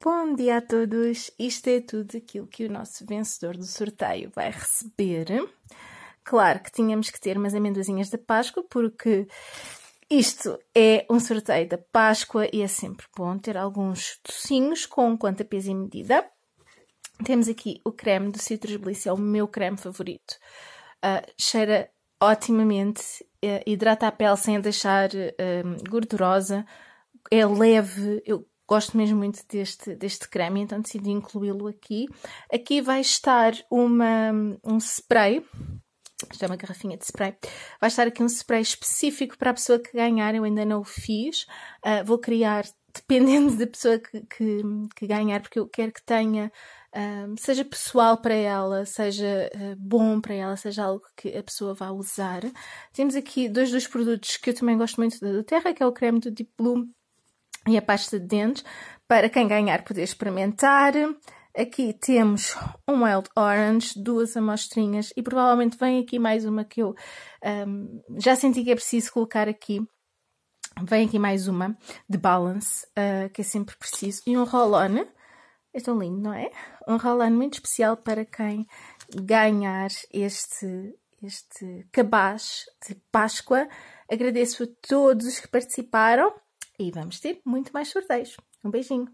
Bom dia a todos! Isto é tudo aquilo que o nosso vencedor do sorteio vai receber. Claro que tínhamos que ter umas amendozinhas da Páscoa, porque isto é um sorteio da Páscoa e é sempre bom ter alguns docinhos com quanta a peso e medida. Temos aqui o creme do Citrus Bliss, é o meu creme favorito. Uh, cheira otimamente, uh, hidrata a pele sem a deixar uh, gordurosa, é leve, eu Gosto mesmo muito deste, deste creme, então decidi incluí-lo aqui. Aqui vai estar uma, um spray isto é uma garrafinha de spray. Vai estar aqui um spray específico para a pessoa que ganhar, eu ainda não o fiz. Uh, vou criar, dependendo da pessoa que, que, que, ganhar, porque eu quero que tenha, ah, seja pessoal para ela, seja uh, bom para ela, seja algo que a pessoa vá usar. Temos aqui dois dos produtos que eu também gosto muito da Terra, que é o creme do Deep Bloom e a pasta de dentes para quem ganhar poder experimentar. Aqui temos um Wild Orange, duas amostrinhas e provavelmente vem aqui mais uma que eu um, já senti que é preciso colocar aqui. Vem aqui mais uma de Balance, uh, que é sempre preciso. E um roll-on, é tão lindo, não é? Um roll-on muito especial para quem ganhar este, este cabaz de Páscoa. Agradeço a todos que participaram e vamos ter muito mais sorteios. Um beijinho!